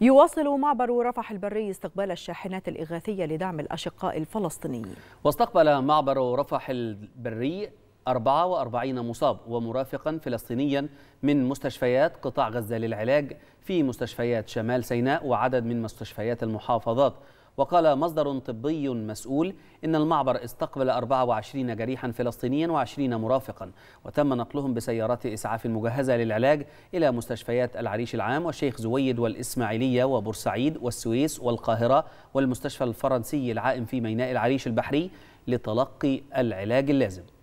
يواصل معبر رفح البري استقبال الشاحنات الإغاثية لدعم الأشقاء الفلسطينيين واستقبل معبر رفح البري 44 مصاب ومرافقا فلسطينيا من مستشفيات قطاع غزة للعلاج في مستشفيات شمال سيناء وعدد من مستشفيات المحافظات وقال مصدر طبي مسؤول إن المعبر استقبل 24 جريحا فلسطينيا و20 مرافقا وتم نقلهم بسيارات إسعاف مجهزة للعلاج إلى مستشفيات العريش العام والشيخ زويد والإسماعيلية وبورسعيد والسويس والقاهرة والمستشفى الفرنسي العائم في ميناء العريش البحري لتلقي العلاج اللازم